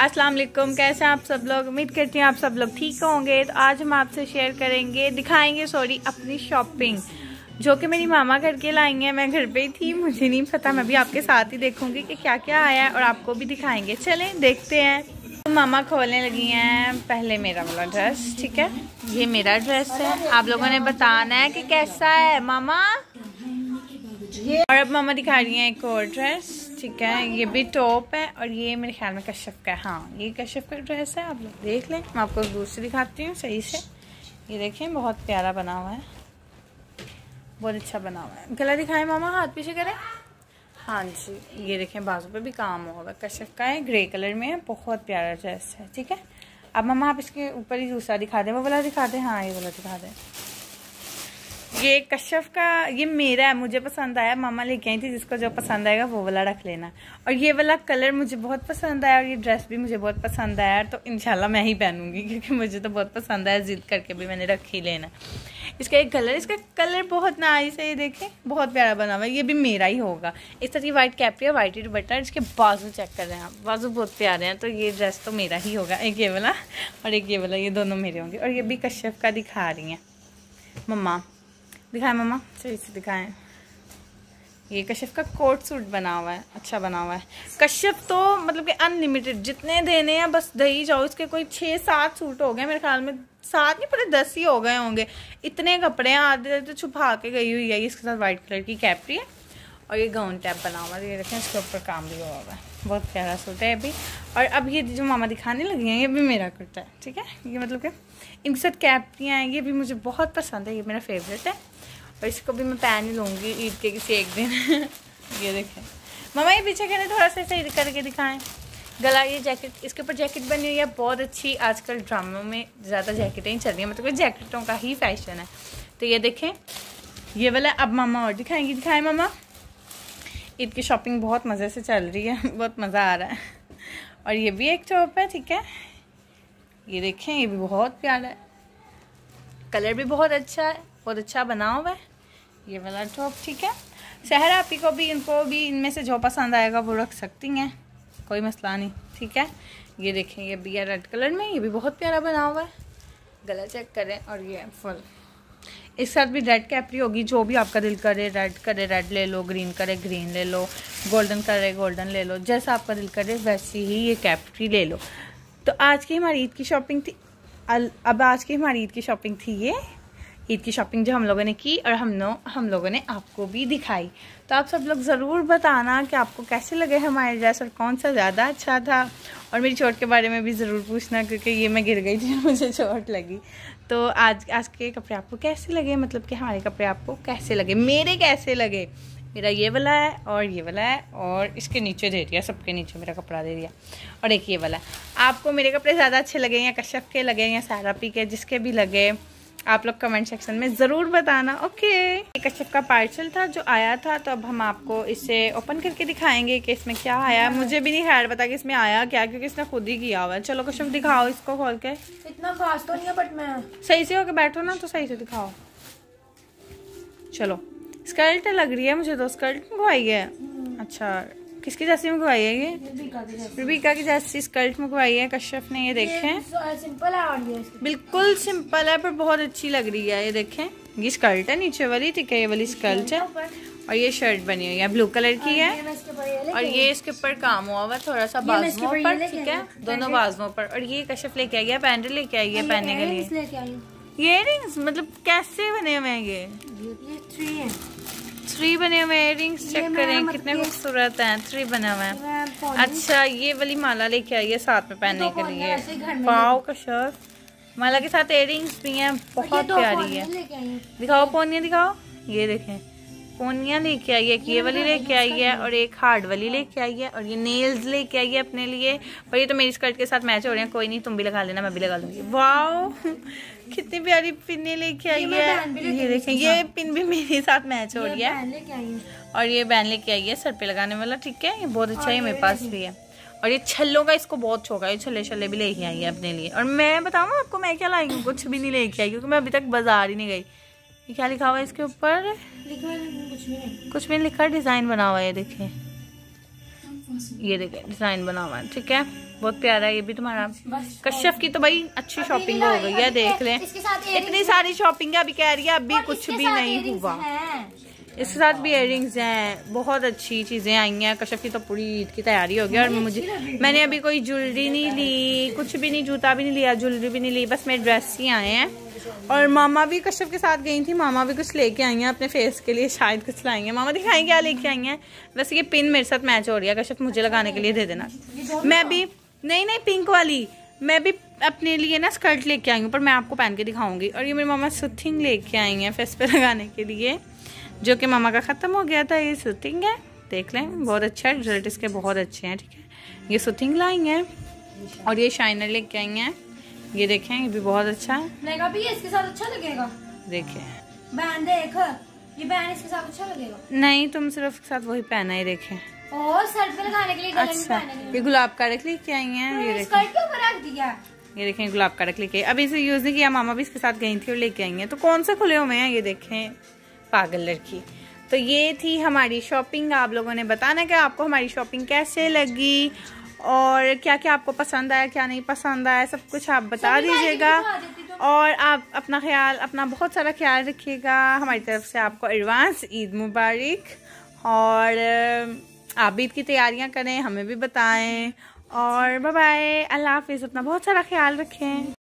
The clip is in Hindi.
अस्सलाम वालेकुम कैसे हैं आप सब लोग उम्मीद करती हूँ आप सब लोग ठीक होंगे तो आज हम आपसे शेयर करेंगे दिखाएंगे सॉरी अपनी शॉपिंग जो कि मेरी मामा करके लाई हैं मैं घर पे ही थी मुझे नहीं पता मैं भी आपके साथ ही देखूंगी कि क्या क्या आया है और आपको भी दिखाएंगे चलें देखते हैं तो मामा खोलने लगी हैं पहले मेरा वाला ड्रेस ठीक है ये मेरा ड्रेस है आप लोगों ने बताना है कि कैसा है मामा और अब मामा दिखा रही हैं एक और ड्रेस ठीक है ये भी टॉप है और ये मेरे ख्याल में कश्यप का है हाँ ये कश्यप का ड्रेस है आप लोग देख लें मैं आपको दूसरी दिखाती हूँ सही से ये देखें बहुत प्यारा बना हुआ है बहुत अच्छा बना हुआ है गला दिखाएं मामा हाथ पीछे करें हाँ जी ये देखें बाजू पे भी काम होगा कश्यप का है ग्रे कलर में है बहुत प्यारा ड्रेस है ठीक है अब मामा आप इसके ऊपर ही दूसरा दिखा दें वो वाला दिखा दें हाँ ये वाला दिखा दें ये कश्यप का ये मेरा है मुझे पसंद आया मामा लेके आई थी जिसको जो पसंद आएगा वो वाला रख लेना और ये वाला कलर मुझे बहुत पसंद आया और ये ड्रेस भी मुझे बहुत पसंद आया तो इनशाला मैं ही पहनूंगी क्योंकि मुझे तो बहुत पसंद आया जिद करके भी मैंने रख ही लेना इसका एक कलर इसका कलर बहुत नाइस है ये देखे बहुत प्यारा बना हुआ ये भी मेरा ही होगा इस तरह की वाइट कैपरी वाइट ही बटर इसके बाजू चेक कर रहे हैं आप बाजू बहुत प्यारे हैं तो ये ड्रेस तो मेरा ही होगा एक ये वाला और एक ये वाला ये दोनों मेरे होंगे और ये भी कश्यप का दिखा रही हैं मम्मा दिखाएं मम्मा सही से दिखाएं ये कश्यप का कोट सूट बना हुआ है अच्छा बना हुआ है कश्यप तो मतलब कि अनलिमिटेड जितने देने हैं बस दही जाओ इसके कोई छः सात सूट हो गए मेरे ख्याल में सात नहीं पूरे दस ही हो गए होंगे इतने कपड़े हैं आधे तो छुपा के गई हुई है इसके साथ वाइट कलर की कैपरी है और ये गाउन टैप बना हुआ है ये देखें इसके ऊपर काम भी हुआ हुआ है बहुत प्यारा सूट है अभी और अब ये जो मामा दिखाने लगी हैं ये भी मेरा कुर्ता है ठीक है ये मतलब कि इनके साथ कैपरियाँ हैं ये भी मुझे बहुत पसंद है ये मेरा फेवरेट है और इसको भी मैं पहन ही लूँगी ईद के किसी एक दिन ये देखें मम्मा ये पीछे कहने थोड़ा सा सही करके दिखाएं गला ये जैकेट इसके ऊपर जैकेट बनी हुई है बहुत अच्छी आजकल ड्रामों में ज़्यादा जैकेटें ही चल रही हैं मतलब जैकेटों का ही फैशन है तो ये देखें ये वाला अब मामा और दिखाएंगी दिखाएं मामा ईद की शॉपिंग बहुत मज़े से चल रही है बहुत मज़ा आ रहा है और ये भी एक टॉप है ठीक है ये देखें ये भी बहुत प्यारा है कलर भी बहुत अच्छा है बहुत अच्छा बना हुआ है ये वाला टॉप तो ठीक है शहर आपी को भी इनको भी इनमें से जो पसंद आएगा वो रख सकती हैं कोई मसला नहीं ठीक है ये देखें ये बिया रेड कलर में ये भी बहुत प्यारा बना हुआ है गला चेक करें और ये फुल इस साथ भी रेड कैपरी होगी जो भी आपका दिल करे रेड करे रेड ले लो ग्रीन करे ग्रीन ले लो गोल्डन करे गोल्डन ले लो जैसा आपका दिल करे वैसी ही ये कैपरी ले लो तो आज की हमारी ईद की शॉपिंग थी अब आज की हमारी ईद की शॉपिंग थी ये ईद की शॉपिंग जो हम लोगों ने की और हम लोग हम लोगों ने आपको भी दिखाई तो आप सब लोग ज़रूर बताना कि आपको कैसे लगे हमारे ड्रेस और कौन सा ज़्यादा अच्छा था और मेरी चोट के बारे में भी ज़रूर पूछना क्योंकि ये मैं गिर गई थी मुझे चोट लगी तो आज आज के कपड़े आपको कैसे लगे मतलब कि हमारे कपड़े आपको कैसे लगे मेरे कैसे लगे मेरा ये वाला है और ये वाला है और इसके नीचे दे दिया सबके नीचे मेरा कपड़ा दे दिया और एक ये वाला आपको मेरे कपड़े ज़्यादा अच्छे लगे या कश्यप के लगे या सारापी के जिसके भी लगे आप लोग कमेंट सेक्शन में ज़रूर बताना ओके एक कश्यप का पार्सल था जो आया था तो अब हम आपको इसे ओपन करके दिखाएंगे कि इसमें क्या आया हाँ। मुझे भी नहीं खैर पता कि इसमें आया क्या क्योंकि इसने खुद ही किया हुआ है चलो कश्यप दिखाओ इसको खोल के इतना खास तो नहीं है बट मैं सही से होके बैठो ना तो सही से दिखाओ चलो स्कर्ट लग रही है मुझे तो स्कर्ट मंगवाई है हम्म। अच्छा किसकी जैसी मंगवाई है ये रूबिका की जैसी स्कर्ट मंगवाई है कश्यप ने ये देखें सिंपल है बिल्कुल सिंपल है पर बहुत अच्छी लग रही है ये देखें ये स्कर्ट है नीचे वाली ठीक है ये वाली स्कर्ट है और ये शर्ट बनी हुई है ब्लू कलर की हाँ, है और ये इसके ऊपर काम हुआ हुआ थोड़ा सा बाजुओं पर ठीक है दोनों बाजुओं पर और ये कश्यप लेके आई है पैंट लेके आई है पहनने के लिए ये रिंग्स मतलब कैसे बने हुए हैं ये ये थ्री है थ्री बने हुए एयर चेक करें मतलब कितने खूबसूरत हैं थ्री बने हुए हैं अच्छा ये वाली माला लेके आई है साथ में पहनने के लिए पाओ का शर्ट माला के साथ एयर भी हैं बहुत प्यारी है दिखाओ पोनिया दिखाओ ये देखें पोनिया लेके आई है कि ये वाली लेके आई है और एक हार्ड वाली लेके आई है और ये नेल्स लेके आई है अपने लिए पर ये तो मेरी स्कर्ट के साथ मैच हो रहे हैं कोई नहीं तुम भी लगा लेना मैं भी लगा लूंगी वाओ कितनी प्यारी पिन लेके आई है ये देखें ये पिन भी मेरे साथ मैच हो रही है और ये बैन लेके आई है सर पे लगाने वाला ठीक है ये बहुत अच्छा है मेरे पास भी है और ये छल्लों का इसको बहुत शौक है ये छल्ले छल्ले भी लेके आई है अपने लिए और मैं बताऊँ आपको मैं क्या लाई कुछ भी नहीं लेके आई क्योंकि मैं अभी तक बाजार ही नहीं गई क्या लिखा हुआ है इसके ऊपर लिखा कुछ भी लिखा डिज़ाइन बना हुआ है देखिए ये देखे डिज़ाइन बना हुआ है ठीक है बहुत प्यारा है ये भी तुम्हारा कश्यप की तो भाई अच्छी शॉपिंग हो गई है देख ले इतनी सारी शॉपिंग है अभी कह रही है अभी कुछ भी नहीं हुआ इसके साथ भी इयर हैं बहुत अच्छी चीज़ें आई हैं कश्यप की तो पूरी ईद की तैयारी हो गई और मुझे मैंने अभी कोई ज्वेलरी नहीं ली कुछ भी नहीं जूता भी नहीं लिया ज्वेलरी भी नहीं ली बस मेरे ड्रेस ही आए हैं और मामा भी कश्यप के साथ गई थी मामा भी कुछ लेके आई हैं अपने फेस के लिए शायद कुछ लाई हैं मामा दिखाएं क्या लेके आई हैं वैसे ये पिन मेरे साथ मैच हो रही है कश्यप मुझे लगाने के लिए दे देना मैं भी नहीं नहीं पिंक वाली मैं भी अपने लिए ना स्कर्ट लेके आई हूँ पर मैं आपको पहन के दिखाऊंगी और ये मेरे मामा सुथिंग लेके आई हैं फेस पे लगाने के लिए जो कि मामा का ख़त्म हो गया था ये सुथिंग है देख लें बहुत अच्छा है रिजल्ट इसके बहुत अच्छे हैं ठीक है ये सुथिंग लाई हैं और ये शाइनर लेके आई हैं ये देखें ये भी बहुत अच्छा है लहंगा अच्छा देखें ये बहन इसके साथ अच्छा लगेगा नहीं तुम सिर्फ इसके साथ वही पहना है देखें और सर पे लगाने के लिए अच्छा ये गुलाब का रख लेके आई हैं ये तो रख दिया ये देखें गुलाब का रख लेके अभी इसे यूज़ नहीं किया मामा भी इसके साथ गई थी और लेके आई हैं तो कौन से खुले हुए हैं ये देखें पागल लड़की तो ये थी हमारी शॉपिंग आप लोगों ने बताना कि आपको हमारी शॉपिंग कैसे लगी और क्या क्या आपको पसंद आया क्या नहीं पसंद आया सब कुछ आप बता दीजिएगा तो। और आप अपना ख्याल अपना बहुत सारा ख्याल रखिएगा हमारी तरफ से आपको एडवांस ईद मुबारक और आप ईद की तैयारियां करें हमें भी बताएं और बाय बाय अल्लाह हाफिज़ अपना बहुत सारा ख्याल रखें